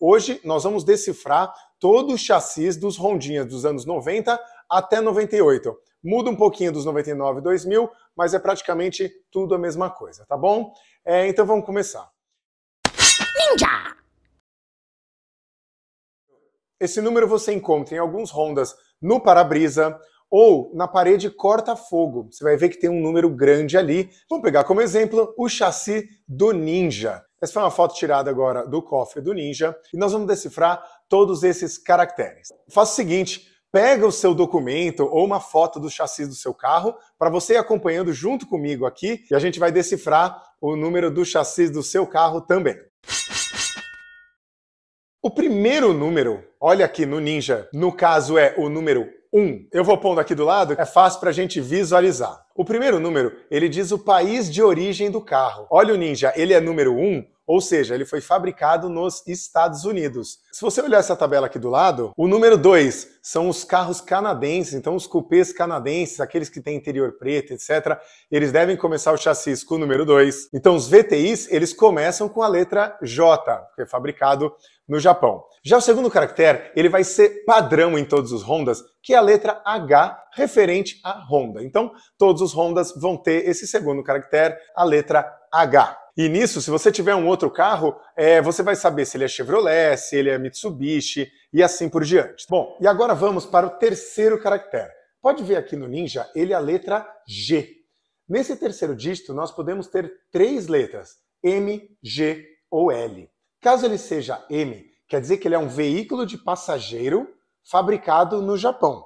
Hoje nós vamos decifrar todo o chassis dos rondinhas dos anos 90 até 98. Muda um pouquinho dos 99 e 2000, mas é praticamente tudo a mesma coisa, tá bom? É, então vamos começar. Ninja! Esse número você encontra em alguns Hondas no para-brisa ou na parede corta-fogo. Você vai ver que tem um número grande ali. Vamos pegar como exemplo o chassi do Ninja. Essa foi uma foto tirada agora do cofre do Ninja e nós vamos decifrar todos esses caracteres. Faça o seguinte, pega o seu documento ou uma foto do chassi do seu carro para você ir acompanhando junto comigo aqui e a gente vai decifrar o número do chassi do seu carro também. O primeiro número, olha aqui no Ninja, no caso é o número 1. Eu vou pondo aqui do lado, é fácil para a gente visualizar. O primeiro número, ele diz o país de origem do carro. Olha o Ninja, ele é número 1, um, ou seja, ele foi fabricado nos Estados Unidos. Se você olhar essa tabela aqui do lado, o número 2 são os carros canadenses, então os cupês canadenses, aqueles que têm interior preto, etc., eles devem começar o chassi com o número 2. Então os VTIs, eles começam com a letra J, que é fabricado no Japão. Já o segundo caractere, ele vai ser padrão em todos os Hondas, que é a letra H referente a Honda. Então, todos os Hondas vão ter esse segundo caractere, a letra H. E nisso, se você tiver um outro carro, é, você vai saber se ele é Chevrolet, se ele é Mitsubishi e assim por diante. Bom, e agora vamos para o terceiro caractere. Pode ver aqui no Ninja, ele é a letra G. Nesse terceiro dígito, nós podemos ter três letras, M, G ou L. Caso ele seja M, quer dizer que ele é um veículo de passageiro fabricado no Japão.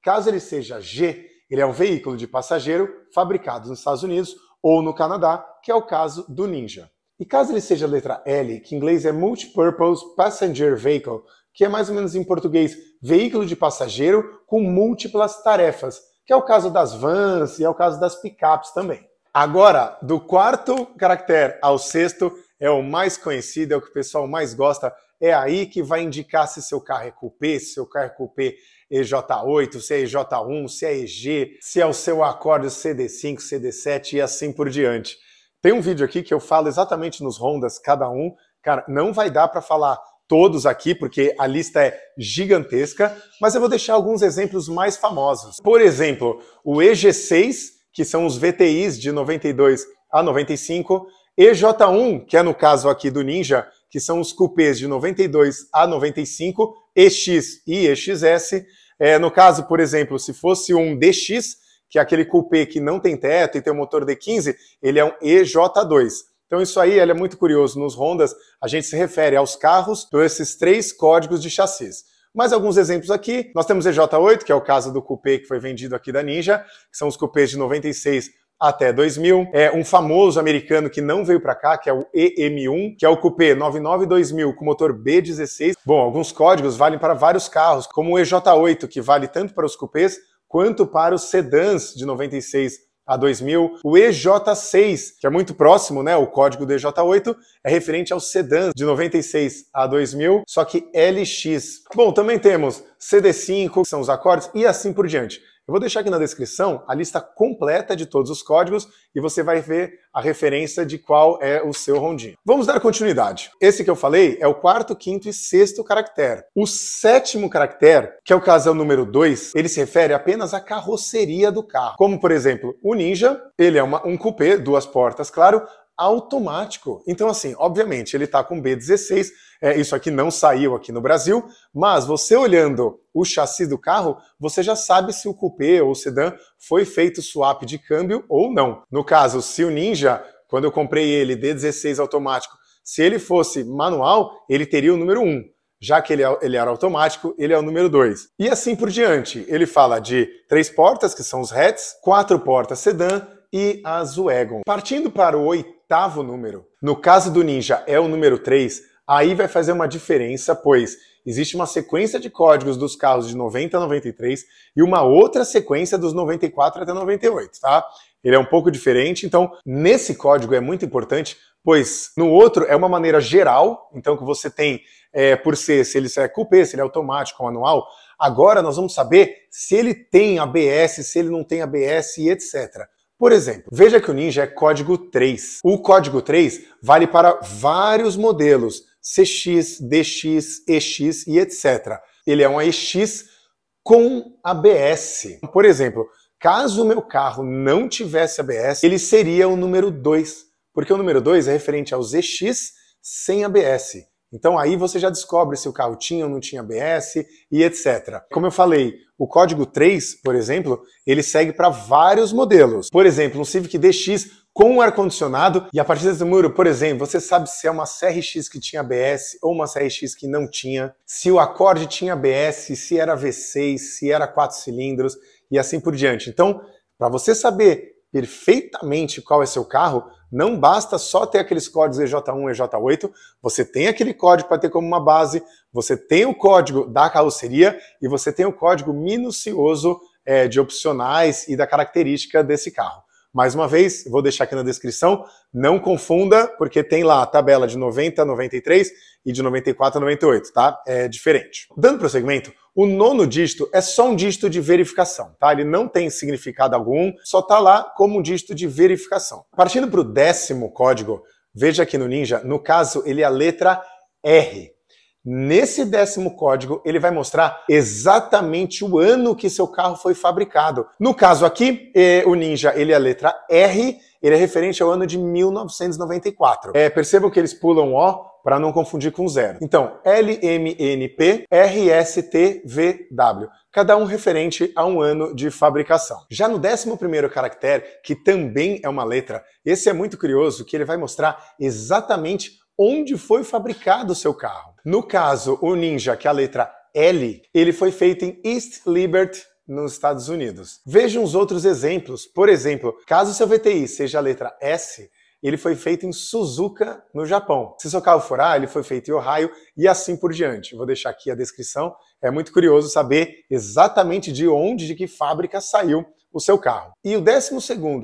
Caso ele seja G, ele é um veículo de passageiro fabricado nos Estados Unidos ou no Canadá, que é o caso do Ninja. E caso ele seja a letra L, que em inglês é Multipurpose Passenger Vehicle, que é mais ou menos em português veículo de passageiro com múltiplas tarefas, que é o caso das vans e é o caso das picapes também. Agora, do quarto caractere ao sexto, é o mais conhecido, é o que o pessoal mais gosta. É aí que vai indicar se seu carro é coupé, se seu carro é coupé EJ8, se é EJ1, se é EG, se é o seu acorde CD5, CD7 e assim por diante. Tem um vídeo aqui que eu falo exatamente nos Hondas cada um. Cara, não vai dar para falar todos aqui, porque a lista é gigantesca, mas eu vou deixar alguns exemplos mais famosos. Por exemplo, o EG6, que são os VTIs de 92 a 95, EJ1, que é no caso aqui do Ninja, que são os cupês de 92 a 95, EX e EXS. É, no caso, por exemplo, se fosse um DX, que é aquele cupê que não tem teto e tem um motor D15, ele é um EJ2. Então isso aí é muito curioso. Nos Hondas, a gente se refere aos carros por esses três códigos de chassis. Mais alguns exemplos aqui. Nós temos EJ8, que é o caso do cupê que foi vendido aqui da Ninja, que são os cupês de 96 até 2000. É um famoso americano que não veio para cá, que é o EM1, que é o cupê 992.000 com motor B16. Bom, alguns códigos valem para vários carros, como o EJ8, que vale tanto para os cupês quanto para os sedãs de 96 a 2000. O EJ6, que é muito próximo, né? O código do EJ8 é referente aos sedãs de 96 a 2000, só que LX. Bom, também temos CD5, que são os acordes, e assim por diante. Eu vou deixar aqui na descrição a lista completa de todos os códigos e você vai ver a referência de qual é o seu rondinho. Vamos dar continuidade. Esse que eu falei é o quarto, quinto e sexto caractere. O sétimo caractere, que é o caso número 2, ele se refere apenas à carroceria do carro. Como, por exemplo, o Ninja, ele é uma, um coupé, duas portas, claro, automático. Então, assim, obviamente, ele está com B16, é, isso aqui não saiu aqui no Brasil, mas você olhando o chassi do carro, você já sabe se o coupé ou o sedã foi feito swap de câmbio ou não. No caso, se o Ninja, quando eu comprei ele, D16 automático, se ele fosse manual, ele teria o número 1. Já que ele, é, ele era automático, ele é o número 2. E assim por diante. Ele fala de três portas, que são os hats, quatro portas sedã, e a Zuegon. Partindo para o oitavo oitavo número. No caso do Ninja é o número 3, aí vai fazer uma diferença, pois existe uma sequência de códigos dos carros de 90 a 93 e uma outra sequência dos 94 até 98, tá? Ele é um pouco diferente, então nesse código é muito importante, pois no outro é uma maneira geral, então que você tem é, por ser se ele é coupé, se ele é automático ou manual. Agora nós vamos saber se ele tem ABS, se ele não tem ABS e etc. Por exemplo, veja que o Ninja é código 3. O código 3 vale para vários modelos, CX, DX, EX e etc. Ele é um EX com ABS. Por exemplo, caso o meu carro não tivesse ABS, ele seria o número 2, porque o número 2 é referente aos EX sem ABS. Então aí você já descobre se o carro tinha ou não tinha ABS e etc. Como eu falei, o código 3, por exemplo, ele segue para vários modelos. Por exemplo, um Civic DX com um ar-condicionado e a partir desse número, por exemplo, você sabe se é uma CRX que tinha ABS ou uma CRX que não tinha, se o acorde tinha ABS, se era V6, se era quatro cilindros e assim por diante. Então, para você saber perfeitamente qual é seu carro, não basta só ter aqueles códigos EJ1 e EJ8, você tem aquele código para ter como uma base, você tem o código da carroceria e você tem o código minucioso é, de opcionais e da característica desse carro. Mais uma vez, vou deixar aqui na descrição, não confunda, porque tem lá a tabela de 90 a 93 e de 94 a 98, tá? É diferente. Dando prosseguimento, o nono dígito é só um dígito de verificação, tá? Ele não tem significado algum, só tá lá como um dígito de verificação. Partindo para o décimo código, veja aqui no Ninja, no caso, ele é a letra R, Nesse décimo código, ele vai mostrar exatamente o ano que seu carro foi fabricado. No caso aqui, é, o Ninja, ele é a letra R, ele é referente ao ano de 1994. É, percebam que eles pulam O para não confundir com zero. Então, LMNP RSTVW, cada um referente a um ano de fabricação. Já no 11 primeiro caractere, que também é uma letra, esse é muito curioso, que ele vai mostrar exatamente onde foi fabricado o seu carro. No caso, o Ninja, que é a letra L, ele foi feito em East Liberty, nos Estados Unidos. Vejam os outros exemplos. Por exemplo, caso seu VTI seja a letra S, ele foi feito em Suzuka, no Japão. Se seu carro for A, ele foi feito em Ohio e assim por diante. Vou deixar aqui a descrição. É muito curioso saber exatamente de onde, de que fábrica saiu o seu carro. E o 12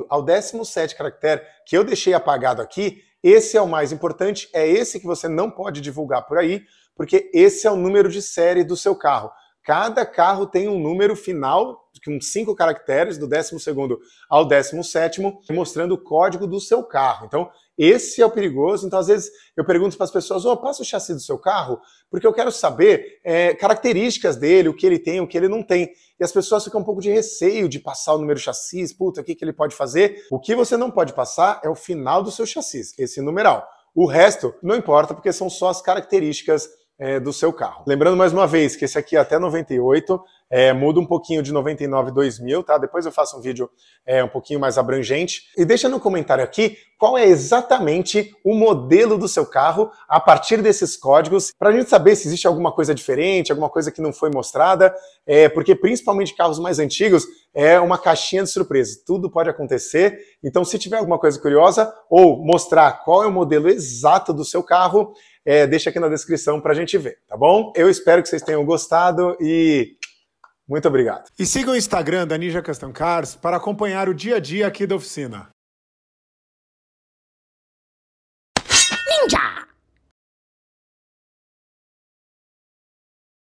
ao 17 caractere que eu deixei apagado aqui esse é o mais importante, é esse que você não pode divulgar por aí, porque esse é o número de série do seu carro. Cada carro tem um número final, com cinco caracteres, do 12 ao 17, mostrando o código do seu carro. Então, esse é o perigoso. Então, às vezes, eu pergunto para as pessoas: oh, passa o chassi do seu carro, porque eu quero saber é, características dele, o que ele tem, o que ele não tem. E as pessoas ficam um pouco de receio de passar o número chassi, puta, o que, que ele pode fazer. O que você não pode passar é o final do seu chassi, esse numeral. O resto não importa, porque são só as características é, do seu carro. Lembrando mais uma vez que esse aqui é até 98, é, muda um pouquinho de 99 2000, tá? Depois eu faço um vídeo é, um pouquinho mais abrangente. E deixa no comentário aqui qual é exatamente o modelo do seu carro a partir desses códigos, para a gente saber se existe alguma coisa diferente, alguma coisa que não foi mostrada, é, porque principalmente carros mais antigos é uma caixinha de surpresa, tudo pode acontecer. Então, se tiver alguma coisa curiosa ou mostrar qual é o modelo exato do seu carro, é, deixa aqui na descrição para a gente ver, tá bom? Eu espero que vocês tenham gostado e muito obrigado. E siga o Instagram da Ninja Custom Cars para acompanhar o dia a dia aqui da oficina.